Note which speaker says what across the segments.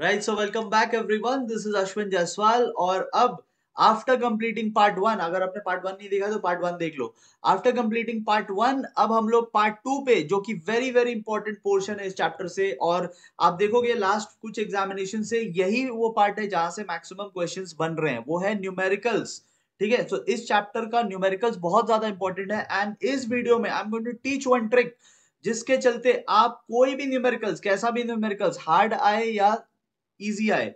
Speaker 1: Right so welcome back everyone this is Ashwin Jaiswal और अब after completing part one अगर आपने पार्ट वन नहीं देखा तो पार्ट वन देख लो आफ्टर कंप्लीटिंग पार्ट वन अब हम लोग पार्ट टू पे जो कि वेरी वेरी इंपॉर्टेंट पोर्शन है इस चैप्टर से और आप देखोगे लास्ट कुछ एग्जामिनेशन से यही वो पार्ट है जहां से मैक्सिमम क्वेश्चन बन रहे हैं वो है न्यूमेरिकल्स ठीक है सो इस चैप्टर का न्यूमेरिकल्स बहुत ज्यादा इंपॉर्टेंट है एंड इस वीडियो में I am going to teach one trick जिसके चलते आप कोई भी न्यूमेरिकल्स कैसा भी न्यूमेरिकल्स हार्ड आए या ईजी आए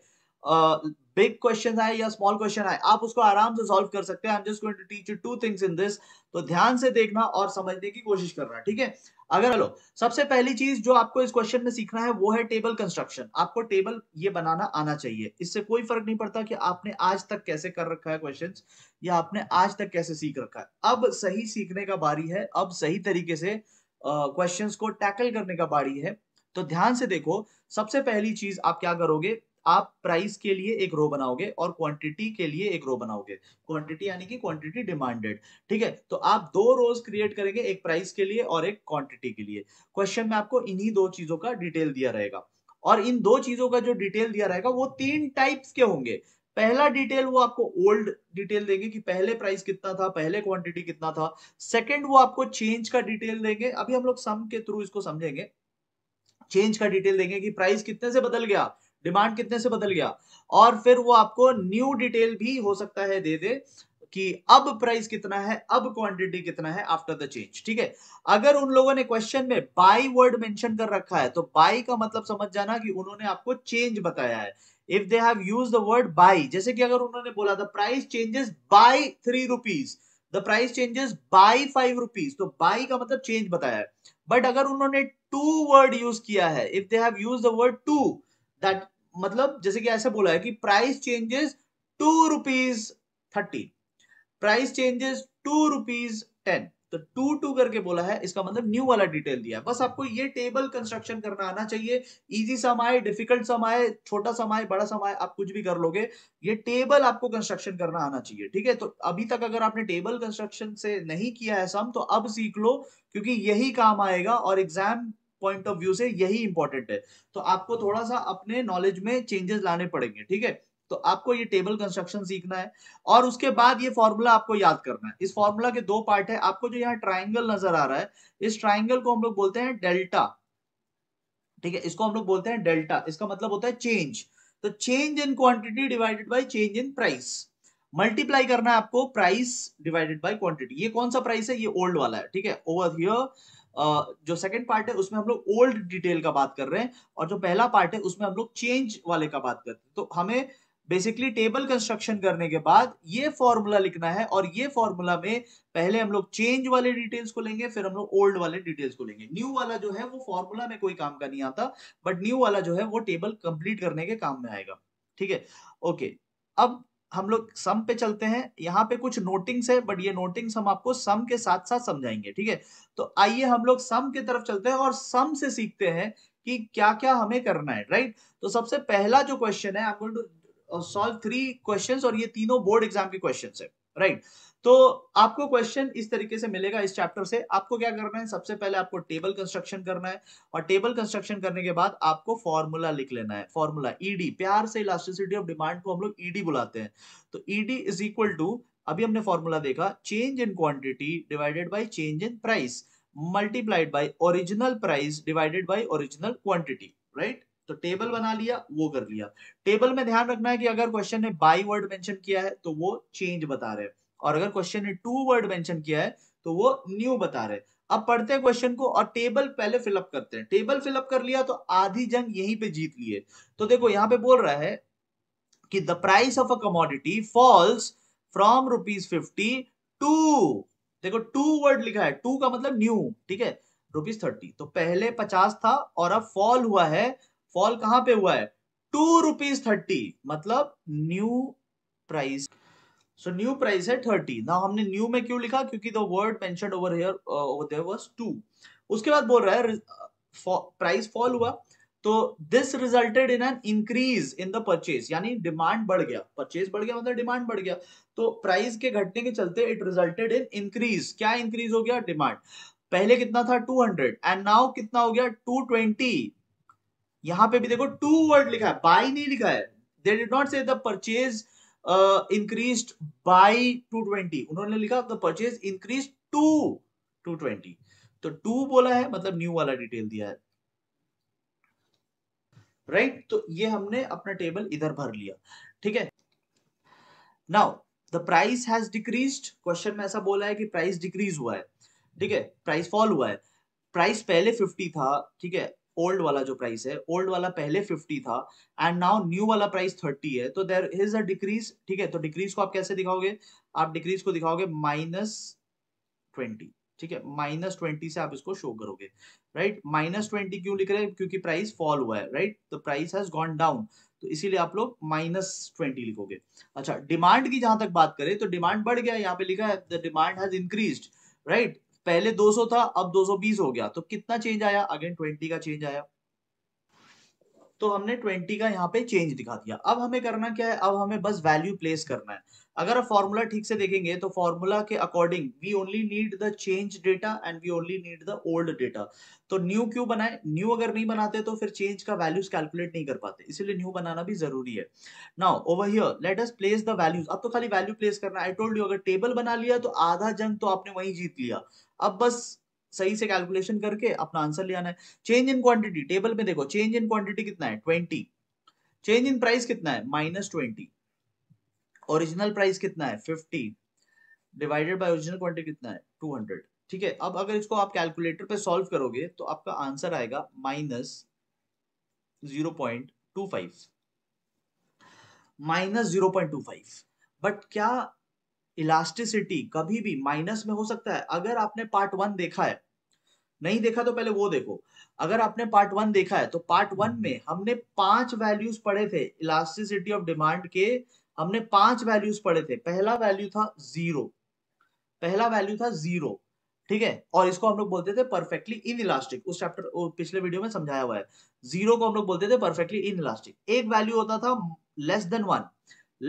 Speaker 1: बिग uh, क्वेश्चन आए या स्मॉल क्वेश्चन आए आप उसको आराम से सॉल्व कर सकते हैं I am just going to teach you two things in this तो ध्यान से देखना और समझने की कोशिश करना ठीक है अगर हेलो सबसे पहली चीज जो आपको इस क्वेश्चन में सीखना है वो है टेबल कंस्ट्रक्शन आपको टेबल ये बनाना आना चाहिए इससे कोई फर्क नहीं पड़ता कि आपने आज तक कैसे कर रखा है क्वेश्चन या आपने आज तक कैसे सीख रखा है अब सही सीखने का बारी है अब सही तरीके से क्वेश्चन uh, को टैकल करने का बारी है तो ध्यान से देखो सबसे पहली चीज आप क्या करोगे आप प्राइस के लिए एक रो बनाओगे और क्वांटिटी के लिए एक रो बनाओगे क्वांटिटी यानी कि क्वांटिटी डिमांडेड ठीक है तो आप दो रोज क्रिएट करेंगे एक प्राइस के लिए और एक क्वांटिटी के लिए क्वेश्चन में आपको इन्हीं दो चीजों का डिटेल दिया रहेगा और इन दो चीजों का जो डिटेल दिया रहेगा वो तीन टाइप्स के होंगे पहला डिटेल वो आपको ओल्ड डिटेल देंगे कि पहले प्राइस कितना था पहले क्वांटिटी कितना था सेकंड वो आपको चेंज का डिटेल देंगे अभी हम लोग सम के थ्रू इसको समझेंगे चेंज का डिटेल देंगे कि प्राइस कितने से बदल गया डिमांड कितने से बदल गया और फिर वो आपको न्यू डिटेल भी हो सकता है दे दे कि अब प्राइस कितना है अब क्वांटिटी कितना है आफ्टर द चेंज ठीक है अगर उन लोगों ने क्वेश्चन में बाई वर्ड मेंशन कर रखा है तो बाई का मतलब समझ जाना कि उन्होंने आपको चेंज बताया है if they have use the word by जैसे कि अगर उन्होंने बोला the price changes by three rupees the price changes by five rupees तो बाई का मतलब चेंज बताया है बट अगर उन्होंने टू वर्ड यूज किया है if they have use the word to that मतलब जैसे कि ऐसे बोला है कि price changes to rupees thirty price changes to rupees ten तो टू टू करके बोला है इसका मतलब न्यू वाला डिटेल दिया है बस आपको ये टेबल कंस्ट्रक्शन करना आना चाहिए इजी सम आए डिफिकल्ट सम आए छोटा सम आए बड़ा सम आए आप कुछ भी कर लोगे ये टेबल आपको कंस्ट्रक्शन करना आना चाहिए ठीक है तो अभी तक अगर आपने टेबल कंस्ट्रक्शन से नहीं किया है सम तो अब सीख लो क्योंकि यही काम आएगा और एग्जाम पॉइंट ऑफ व्यू से यही इंपॉर्टेंट है तो आपको थोड़ा सा अपने नॉलेज में चेंजेस लाने पड़ेंगे ठीक है तो आपको ये टेबल कंस्ट्रक्शन सीखना है और उसके बाद ये फॉर्मूला आपको याद करना है इस फॉर्मूला के दो पार्ट है आपको जो यहाँ ट्राइंगल नजर आ रहा है इस ट्राइंगल को हम लोग बोलते हैं डेल्टा ठीक है इसको हम लोग बोलते हैं डेल्टा इसका मतलब होता है चेंज तो change in quantity divided by change in price multiply करना है आपको प्राइस डिवाइडेड बाय क्वांटिटी ये कौन सा प्राइस है ये ओल्ड वाला है ठीक है ओवर हियर जो सेकंड पार्ट है उसमें हम लोग ओल्ड डिटेल का बात कर रहे हैं और जो पहला पार्ट है उसमें हम लोग चेंज वाले का बात करते हैं तो हमें बेसिकली टेबल कंस्ट्रक्शन करने के बाद ये फॉर्मूला लिखना है और ये फॉर्मूला में पहले हम लोग चेंज वाले डिटेल्स को लेंगे फिर हम लोग ओल्ड वाले डिटेल्स को लेंगे न्यू वाला जो है वो फॉर्मूला में कोई काम का नहीं आता बट न्यू वाला जो है वो टेबल कंप्लीट करने के काम में आएगा ठीक है ओके अब हम लोग सम पे चलते हैं यहाँ पे कुछ नोटिंग्स है बट ये नोटिंग्स हम आपको सम के साथ साथ समझाएंगे ठीक है तो आइए हम लोग सम के तरफ चलते हैं और सम से सीखते हैं कि क्या क्या हमें करना है राइट तो सबसे पहला जो क्वेश्चन है I am going to solve three question और ये तीनों बोर्ड एग्जाम के क्वेश्चन है राइट right. तो आपको क्वेश्चन इस तरीके से मिलेगा इस चैप्टर से आपको क्या करना है सबसे पहले आपको टेबल कंस्ट्रक्शन करना है और टेबल कंस्ट्रक्शन करने के बाद आपको फॉर्मूला लिख लेना है फॉर्मूला ईडी e प्यार से इलास्टिसिटी ऑफ डिमांड को हम लोग ईडी e बुलाते हैं तो ईडी इज इक्वल टू अभी हमने फॉर्मूला देखा change in quantity divided by change in price multiplied by original price divided by original quantity right तो टेबल बना लिया वो कर लिया टेबल में ध्यान रखना है कि अगर क्वेश्चन ने बाई वर्ड मेंशन किया है तो वो चेंज बता रहे और अगर क्वेश्चन ने टू वर्ड मेंशन किया है तो वो न्यू बता रहे अब पढ़ते हैं क्वेश्चन को और टेबल पहले फिलअप करते हैं टेबल फिलअप कर लिया तो आधी जंग यहीं पे जीत लिए तो देखो यहां पे बोल रहा है कि the price of a commodity falls from rupees fifty to देखो टू वर्ड लिखा है टू का मतलब न्यू ठीक है रुपीज थर्टी तो पहले पचास था और अब फॉल हुआ है फॉल कहां पे हुआ है टू रुपीज थर्टी मतलब new price so new price है थर्टी ना हमने न्यू में क्यों लिखा क्योंकि the word mention over here over there was to उसके बाद बोल रहा है प्राइस फॉल uh, हुआ तो this resulted in an increase in the purchase यानी डिमांड बढ़ गया परचेज बढ़ गया मतलब डिमांड बढ़ गया तो प्राइस के घटने के चलते इट रिजल्टेड इन इंक्रीज क्या इंक्रीज हो गया डिमांड पहले कितना था 200 एंड नाउ कितना हो गया 220 यहां पे भी देखो टू वर्ड लिखा है बाई नहीं लिखा है they did not say the purchase increase by two twenty उन्होंने लिखा द परचेज इंक्रीज टू 220 तो टू बोला है मतलब न्यू वाला डिटेल दिया है राइट right? तो ये हमने अपना टेबल इधर भर लिया ठीक है now the price has decreased question में ऐसा बोला है कि प्राइस डिक्रीज हुआ है ठीक है प्राइस फॉल हुआ है प्राइस पहले 50 था ठीक है ओल्ड वाला जो प्राइस है ओल्ड वाला पहले 50 था एंड नाउ न्यू वाला प्राइस 30 है तो देर इज अ डिक्रीज ठीक है तो डिक्रीज को आप कैसे दिखाओगे आप डिक्रीज को दिखाओगे माइनस ट्वेंटी ठीक है माइनस ट्वेंटी से आप इसको शो करोगे राइट माइनस ट्वेंटी क्यों लिख रहे हैं क्योंकि प्राइस फॉल हुआ है right the price has gone down तो इसीलिए आप लोग माइनस ट्वेंटी लिखोगे अच्छा डिमांड की जहां तक बात करें तो डिमांड बढ़ गया यहाँ पे लिखा है the demand has increase right पहले 200 था अब 220 हो गया तो कितना चेंज आया अगेन 20 का चेंज आया तो हमने 20 का यहाँ पे चेंज दिखा दिया अब हमें करना क्या है अब हमें बस वैल्यू प्लेस करना है अगर आप फॉर्मूला ठीक से देखेंगे तो फॉर्मूला के according we only need the change data and we only need the old data तो न्यू क्यों बनाए न्यू अगर नहीं बनाते तो फिर चेंज का वैल्यूज कैलकुलेट नहीं कर पाते इसलिए न्यू बनाना भी जरूरी है now over here let us place the values अब तो खाली वैल्यू प्लेस करना आई टोल्ड यू अगर टेबल बना लिया तो आधा जंग तो आपने वही जीत लिया अब बस सही से कैलकुलेशन करके अपना आंसर ले आना है चेंज इन क्वांटिटी टेबल में देखो चेंज इन क्वांटिटी कितना है ट्वेंटी चेंज इन प्राइस कितना है माइनस ट्वेंटी ओरिजिनल प्राइस कितना है fifty divided by original quantity कितना है टू हंड्रेड ठीक है अब अगर इसको आप कैलकुलेटर पे सॉल्व करोगे तो आपका आंसर आएगा minus zero point two five minus zero point two five but क्या इलास्टिसिटी कभी भी माइनस में हो सकता है अगर आपने पार्ट वन देखा है नहीं देखा तो पहले वो देखो अगर आपने पार्ट वन देखा है तो पार्ट वन में हमने पांच वैल्यूज पढ़े थे इलास्टिसिटी ऑफ डिमांड के हमने पांच वैल्यूज पढ़े थे पहला वैल्यू था जीरो पहला वैल्यू था जीरो ठीक है और इसको हम लोग बोलते थे परफेक्टली इन इलास्टिक उस चैप्टर पिछले वीडियो में समझाया हुआ है जीरो को हम लोग बोलते थे परफेक्टली इन इलास्टिक एक वैल्यू होता था less than one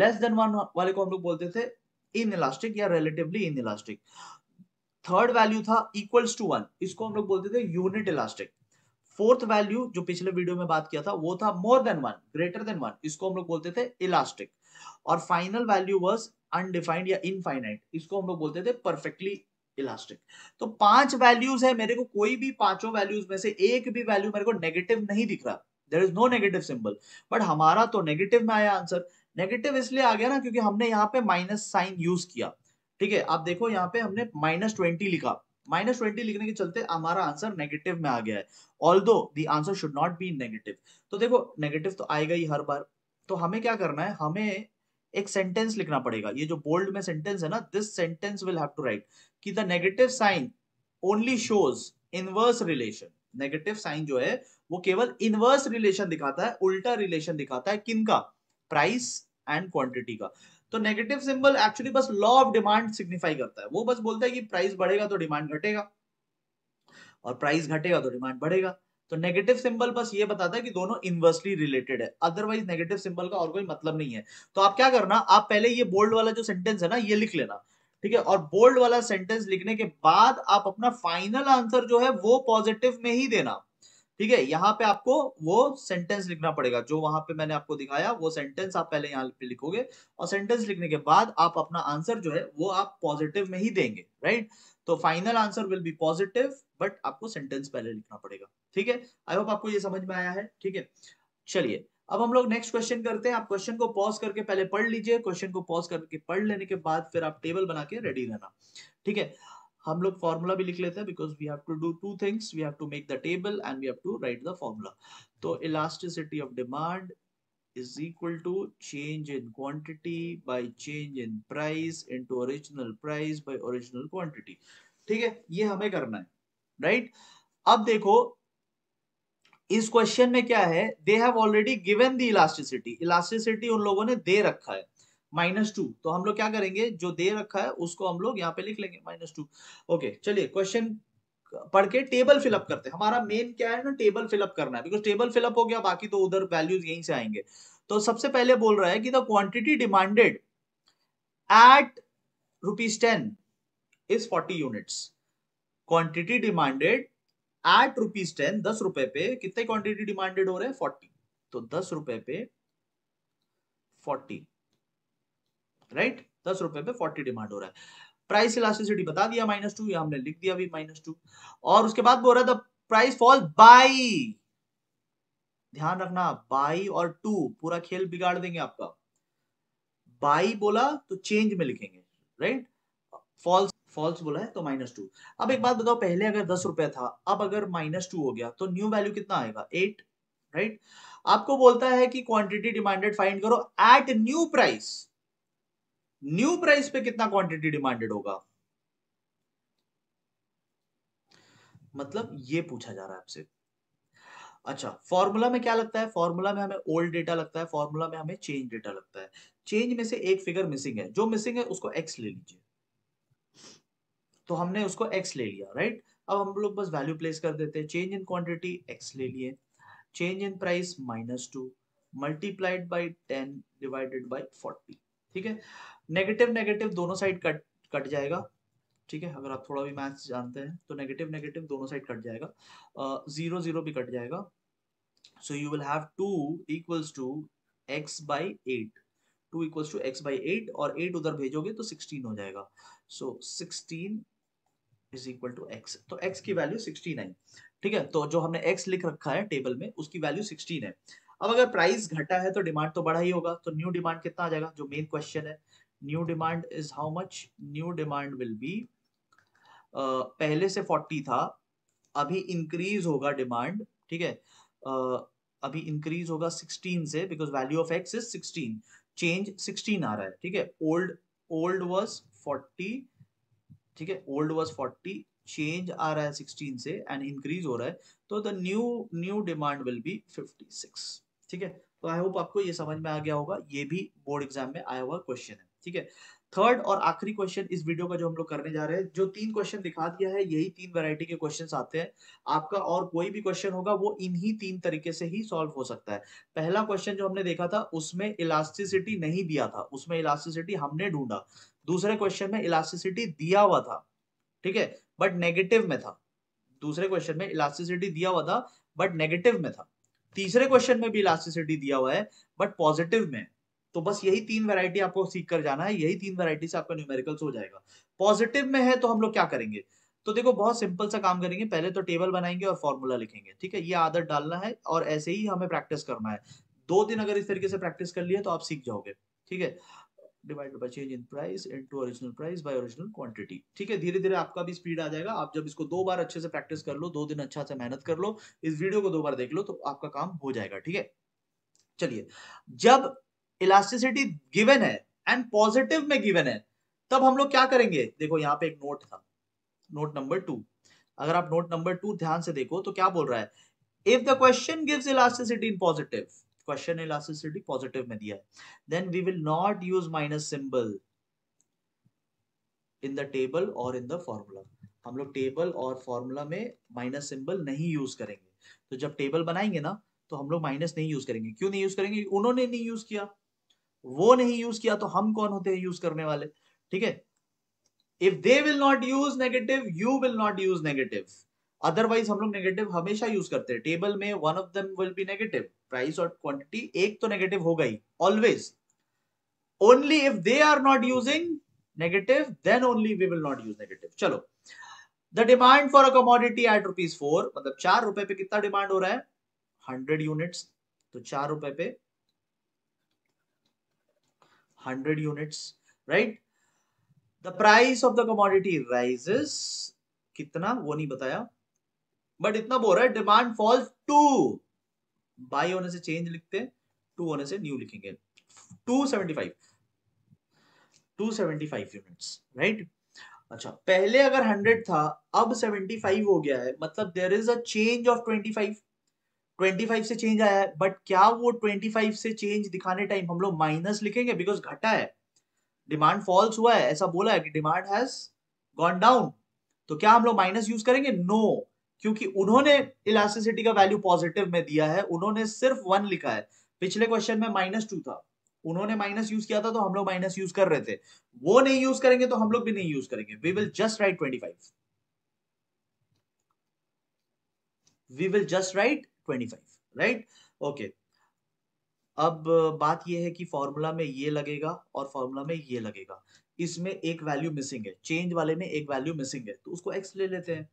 Speaker 1: less than one वाले को हम लोग बोलते थे इन इलास्टिक या relatively inelastic third value था इक्वल्स टू वन इसको हम लोग बोलते थे यूनिट इलास्टिक फोर्थ वैल्यू जो पिछले वीडियो में बात किया था वो था more than one greater than one इसको हम लोग बोलते थे इलास्टिक और फाइनल वैल्यू वॉज अनडिफाइंड या इनफाइनाइट इसको हम लोग बोलते थे परफेक्टली इलास्टिक तो पांच वैल्यूज है मेरे को कोई भी पांचों वैल्यूज में से एक भी वैल्यू मेरे को नेगेटिव नहीं दिख रहा there is no negative symbol but हमारा तो नेगेटिव में आया आंसर नेगेटिव इसलिए आ गया ना क्योंकि हमने यहाँ पे माइनस साइन यूज किया ठीक है आप देखो यहाँ पे हमने माइनस ट्वेंटी लिखा माइनस ट्वेंटी लिखने के चलते हमारा आंसर नेगेटिव में आ गया है although the answer should not be negative तो देखो नेगेटिव तो आएगा ही हर बार तो हमें क्या करना है हमें एक सेंटेंस लिखना पड़ेगा ये जो बोल्ड में सेंटेंस है ना this sentence will have to write कि the negative sign only shows inverse relation negative sign जो है वो केवल इनवर्स रिलेशन दिखाता है उल्टा रिलेशन दिखाता है किनका प्राइस एंड क्वांटिटी का तो नेगेटिव सिंबल एक्चुअली बस लॉ ऑफ डिमांड सिग्निफाई करता है वो बस बोलता है कि प्राइस बढ़ेगा तो डिमांड घटेगा और प्राइस घटेगा तो डिमांड बढ़ेगा तो नेगेटिव सिंबल बस ये बताता है कि दोनों इनवर्सली रिलेटेड है अदरवाइज नेगेटिव सिंबल का और कोई मतलब नहीं है तो आप क्या करना आप पहले ये बोल्ड वाला जो सेंटेंस है ना ये लिख लेना ठीक है और बोल्ड वाला सेंटेंस लिखने के बाद आप अपना फाइनल आंसर जो है वो पॉजिटिव में ही देना ठीक है यहाँ पे आपको वो सेंटेंस लिखना पड़ेगा जो वहां पे मैंने आपको दिखाया वो सेंटेंस आप पहले यहाँ पे लिखोगे और सेंटेंस लिखने के बाद आप अपना आंसर जो है वो आप पॉजिटिव में ही देंगे राइट तो final answer will be positive but आपको सेंटेंस पहले लिखना पड़ेगा ठीक है आई होप आपको ये समझ में आया है ठीक है चलिए अब हम लोग नेक्स्ट क्वेश्चन करते हैं आप क्वेश्चन को पॉज करके पहले पढ़ लीजिए क्वेश्चन को पॉज करके पढ़ लेने के बाद फिर आप टेबल बना के रेडी रहना ठीक है हम लोग फॉर्मूला भी लिख लेते हैं because we have to do two things we have to make the table and we have to write the formula तो elasticity of demand is equal to change in quantity by change in price into original price by original quantity ठीक है ये हमें करना है right right? अब देखो इस क्वेश्चन में क्या है they have already given the elasticity elasticity उन लोगों ने दे रखा है माइनस टू तो हम लोग क्या करेंगे जो दे रखा है उसको हम लोग यहाँ पे लिख लेंगे माइनस टू ओके चलिए क्वेश्चन पढ़ के टेबल फिलअप करते हैं हमारा मेन क्या है ना टेबल फिलअप करना है बिकॉज टेबल फिलअप हो गया बाकी तो उधर वैल्यूज यहीं से आएंगे तो सबसे पहले बोल रहा है कि the quantity demanded at rupees ten is forty units quantity demanded at rupees ten दस रुपए पे कितने क्वांटिटी डिमांडेड हो रहे हैं फोर्टी तो दस रुपए पे फोर्टी राइट दस रुपए पे फोर्टी डिमांड हो रहा है प्राइस इलास्टिसिटी बता दिया माइनस टू हमने लिख दिया भी माइनस टू और उसके बाद बोल रहा था प्राइस फॉल बाई ध्यान रखना बाई और टू पूरा खेल बिगाड़ देंगे आपका बाई बोला तो चेंज में लिखेंगे राइट फॉल्स फॉल्स बोला है तो माइनस टू अब एक बात बताओ पहले अगर दस रुपया था अब अगर माइनस टू हो गया तो न्यू वैल्यू कितना आएगा एट राइट आपको बोलता है कि क्वांटिटी डिमांडेड फाइंड करो at new price new price पे कितना क्वांटिटी डिमांडेड होगा मतलब ये पूछा जा रहा है आपसे अच्छा फॉर्मूला में क्या लगता है फॉर्मूला में हमें ओल्ड डेटा लगता है फॉर्मूला में हमें चेंज डेटा लगता है चेंज में से एक फिगर मिसिंग है जो मिसिंग है उसको एक्स ले लीजिए तो हमने उसको एक्स ले लिया राइट अब हम लोग बस वैल्यू प्लेस कर देते हैं चेंज इन क्वांटिटी एक्स ले लिए change in price minus two multiplied by ten divided by forty ठीक है नेगेटिव नेगेटिव दोनों साइड कट कट जाएगा ठीक है अगर आप थोड़ा भी मैथ्स जानते हैं तो नेगेटिव नेगेटिव दोनों साइड कट जाएगा जीरो जीरो भी कट जाएगा so you will have two equals to X by eight two equals to X by eight और एट उधर भेजोगे तो सिक्सटीन हो जाएगा so sixteen is equal to X तो एक्स की वैल्यू सिक्सटीन आई ठीक है तो जो हमने एक्स लिख रखा है टेबल में उसकी वैल्यू सिक्सटीन है अब अगर प्राइस घटा है तो डिमांड तो बढ़ा ही होगा तो न्यू डिमांड कितना आ जाएगा जो मेन क्वेश्चन है new demand is how much new demand will be पहले से 40 था अभी इंक्रीज होगा डिमांड ठीक है uh, अभी इंक्रीज होगा 16 से because value of X is 16 change 16 आ रहा है ठीक है ओल्ड ओल्ड वॉज 40 ठीक है ओल्ड वॉज 40 चेंज आ रहा है 16 से एंड इंक्रीज हो रहा है तो the new new demand will be 56 ठीक है तो आई होप आपको ये समझ में आ गया होगा ये भी बोर्ड एग्जाम में आया हुआ क्वेश्चन है ठीक है थर्ड और आखिरी क्वेश्चन इस वीडियो का जो हम लोग करने जा रहे हैं जो तीन क्वेश्चन दिखा दिया है यही तीन वैरायटी के क्वेश्चन आते हैं आपका और कोई भी क्वेश्चन होगा वो इन्हीं तीन तरीके से ही सॉल्व हो सकता है पहला क्वेश्चन जो हमने देखा था उसमें इलास्टिसिटी नहीं दिया था उसमें इलास्टिसिटी हमने ढूंढा दूसरे क्वेश्चन में इलास्टिसिटी दिया हुआ था ठीक है बट नेगेटिव में था दूसरे क्वेश्चन में इलास्टिसिटी दिया हुआ था बट नेगेटिव में था तीसरे क्वेश्चन में भी इलास्टिसिटी दिया हुआ है बट पॉजिटिव में तो बस यही तीन वैरायटी आपको सीख कर जाना है यही तीन वैरायटी से आपका न्यूमेरिकल्स हो जाएगा पॉजिटिव में है तो हम लोग क्या करेंगे तो देखो बहुत सिंपल सा काम करेंगे पहले तो टेबल बनाएंगे और फॉर्मूला लिखेंगे ठीक है ये आदत डालना है और ऐसे ही हमें प्रैक्टिस करना है दो दिन अगर इस तरीके से प्रैक्टिस कर लिए तो आप सीख जाओगे ठीक है divide by change in price into original price by original quantity ठीक है धीरे धीरे आपका भी स्पीड आ जाएगा आप जब इसको दो बार अच्छे से प्रैक्टिस कर लो दो दिन अच्छा से मेहनत कर लो इस वीडियो को दो बार देख लो तो आपका काम हो जाएगा ठीक है चलिए जब इलास्टिसिटी गिवन है एंड पॉजिटिव में गिवन है तब हम लोग क्या करेंगे देखो यहाँ पे एक नोट था नोट नंबर टू अगर आप नोट नंबर टू ध्यान से देखो तो क्या बोल रहा है if the question gives elasticity in positive question elasticity positive में दिया है then we will not use minus symbol in the table और इन द फॉर्मूला हम लोग टेबल और फॉर्मूला में माइनस सिंबल नहीं यूज करेंगे तो जब टेबल बनाएंगे ना तो हम लोग माइनस नहीं यूज करेंगे क्यों नहीं यूज करेंगे उन्होंने नहीं यूज किया वो नहीं यूज किया तो हम कौन होते हैं यूज करने वाले ठीक है if they will not use negative you will not use negative otherwise हम लोग नेगेटिव हमेशा यूज करते हैं टेबल में one of them will be negative price और क्वांटिटी एक तो नेगेटिव होगा ही always only if they are not using negative then only we will not use negative चलो the demand for a commodity at rupees four मतलब चार रुपए पे कितना डिमांड हो रहा है हंड्रेड यूनिट्स तो चार रुपए पे hundred units right the price of the commodity rises कितना वो नहीं बताया बट इतना बोल रहा है डिमांड फॉल्स टू बाय होने से चेंज लिखते हैं टू होने से न्यू लिखेंगे two two seventy five seventy five units right अच्छा पहले अगर हंड्रेड था अब सेवेंटी फाइव हो गया है मतलब there is a change of twenty five 25 से चेंज आया है बट क्या वो 25 से चेंज दिखाने टाइम हम लोग माइनस लिखेंगे बिकॉज घटा है डिमांड फॉल्स हुआ है ऐसा बोला है कि डिमांड हैज गॉन डाउन तो क्या हम लोग माइनस यूज करेंगे नो no. क्योंकि उन्होंने इलास्टिसिटी का वैल्यू पॉजिटिव में दिया है उन्होंने सिर्फ वन लिखा है पिछले क्वेश्चन में माइनस टू था उन्होंने माइनस यूज किया था तो हम लोग माइनस यूज कर रहे थे वो नहीं यूज करेंगे तो हम लोग भी नहीं यूज करेंगे we will just write twenty five we will just write twenty five right okay अब बात यह है कि फॉर्मूला में ये लगेगा और फॉर्मूला में ये लगेगा इसमें एक वैल्यू मिसिंग है चेंज वाले में एक वैल्यू मिसिंग है तो उसको एक्स ले लेते हैं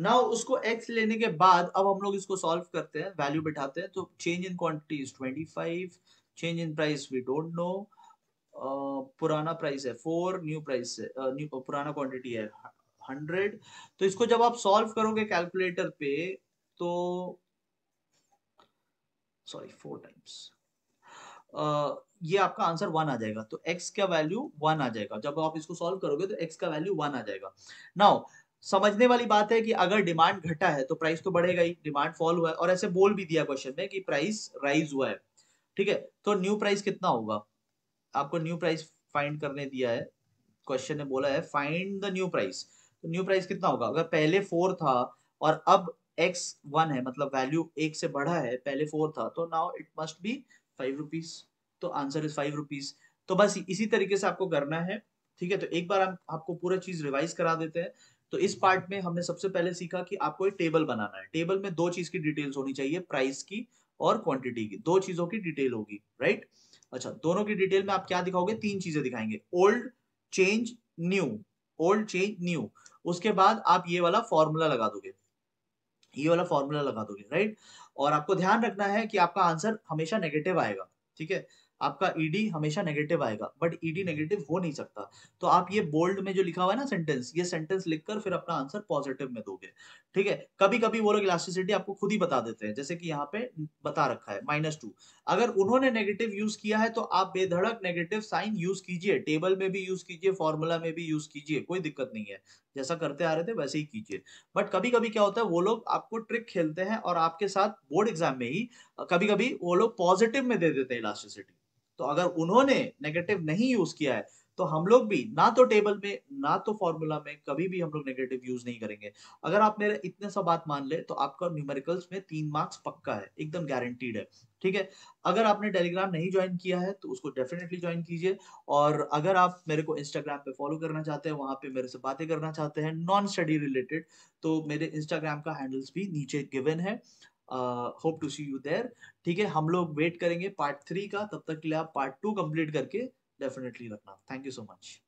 Speaker 1: ना उसको x लेने के बाद अब हम लोग इसको सॉल्व करते हैं वैल्यू बिठाते हैं तो change in quantity is 25 change in price we don't know पुराना प्राइस है फोर न्यू प्राइस न्यू पुराना क्वांटिटी है हंड्रेड तो इसको जब आप सॉल्व करोगे कैलकुलेटर पे तो सॉरी फोर टाइम्स ये आपका आंसर वन आ जाएगा तो एक्स का वैल्यू वन आ जाएगा जब आप इसको सॉल्व करोगे तो एक्स का वैल्यू वन आ जाएगा नाउ समझने वाली बात है कि अगर डिमांड घटा है तो प्राइस तो बढ़ेगा ही डिमांड फॉल हुआ है और ऐसे बोल भी दिया क्वेश्चन में कि प्राइस राइज हुआ है ठीक है तो न्यू प्राइस कितना होगा आपको न्यू प्राइस फाइंड करने दिया है क्वेश्चन ने बोला है फाइंड द न्यू प्राइस तो न्यू प्राइस कितना होगा अगर पहले फोर था और अब एक्स वन है मतलब वैल्यू एक से बढ़ा है पहले फोर था तो now it must be five rupees तो आंसर इज फाइव रुपीज तो बस इसी तरीके से आपको करना है ठीक है तो एक बार हम आपको पूरा चीज रिवाइज करा देते हैं तो इस पार्ट में हमने सबसे पहले सीखा कि आपको एक टेबल बनाना है टेबल में दो चीज की डिटेल्स होनी चाहिए प्राइस की और क्वांटिटी की दो चीजों की डिटेल होगी राइट अच्छा दोनों की डिटेल में आप क्या दिखाओगे तीन चीजें दिखाएंगे old change new old change new उसके बाद आप ये वाला फॉर्मूला लगा दोगे ये वाला फॉर्मूला लगा दोगे राइट और आपको ध्यान रखना है कि आपका आंसर हमेशा नेगेटिव आएगा ठीक है आपका ईडी e हमेशा नेगेटिव आएगा बट ईडी नेगेटिव हो नहीं सकता तो आप ये बोल्ड में जो लिखा हुआ है ना सेंटेंस ये सेंटेंस लिखकर फिर अपना आंसर पॉजिटिव में दोगे ठीक है कभी कभी वो लोग इलास्टिसिटी आपको खुद ही बता देते हैं जैसे कि यहाँ पे बता रखा है माइनस टू अगर उन्होंने नेगेटिव यूज किया है तो आप बेधड़क नेगेटिव साइन यूज कीजिए टेबल में भी यूज कीजिए फॉर्मूला में भी यूज कीजिए कोई दिक्कत नहीं है जैसा करते आ रहे थे वैसे ही कीजिए बट कभी कभी क्या होता है वो लोग आपको ट्रिक खेलते हैं और आपके साथ बोर्ड एग्जाम में ही कभी कभी वो लोग पॉजिटिव में दे देते हैं इलास्टिसिटी तो अगर उन्होंने नेगेटिव नहीं यूज किया है तो हम लोग भी ना तो टेबल में ना तो फॉर्मूला में कभी भी हम लोग नेगेटिव यूज नहीं करेंगे अगर आप मेरे इतने सब बात मान ले तो आपका न्यूमेरिकल्स में तीन मार्क्स पक्का है एकदम गारंटीड है ठीक है अगर आपने टेलीग्राम नहीं ज्वाइन किया है तो उसको डेफिनेटली ज्वाइन कीजिए और अगर आप मेरे को इंस्टाग्राम पे फॉलो करना चाहते हैं वहां पे मेरे से बातें करना चाहते हैं नॉन स्टडी रिलेटेड तो मेरे इंस्टाग्राम का हैंडल्स भी नीचे गिवन है hope to see you there ठीक है हम लोग वेट करेंगे पार्ट थ्री का तब तक के लिए आप पार्ट टू कंप्लीट करके डेफिनेटली रखना थैंक यू सो मच